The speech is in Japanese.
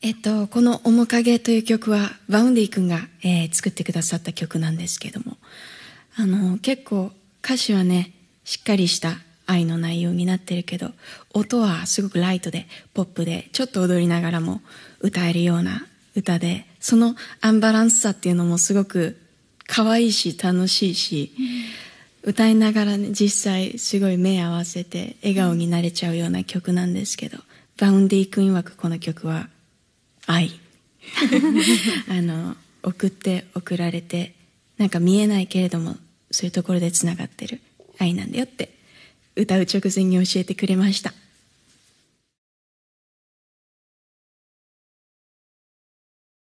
えっと、この「面影」という曲はバウンディ君が、えー、作ってくださった曲なんですけどもあの結構歌詞はねしっかりした愛の内容になってるけど音はすごくライトでポップでちょっと踊りながらも歌えるような歌でそのアンバランスさっていうのもすごく可愛いし楽しいし、うん、歌いながらね実際すごい目合わせて笑顔になれちゃうような曲なんですけど、バウンディ君曰くこの曲は愛 あの送って送られてなんか見えないけれどもそういうところでつながってる愛なんだよって歌う直前に教えてくれました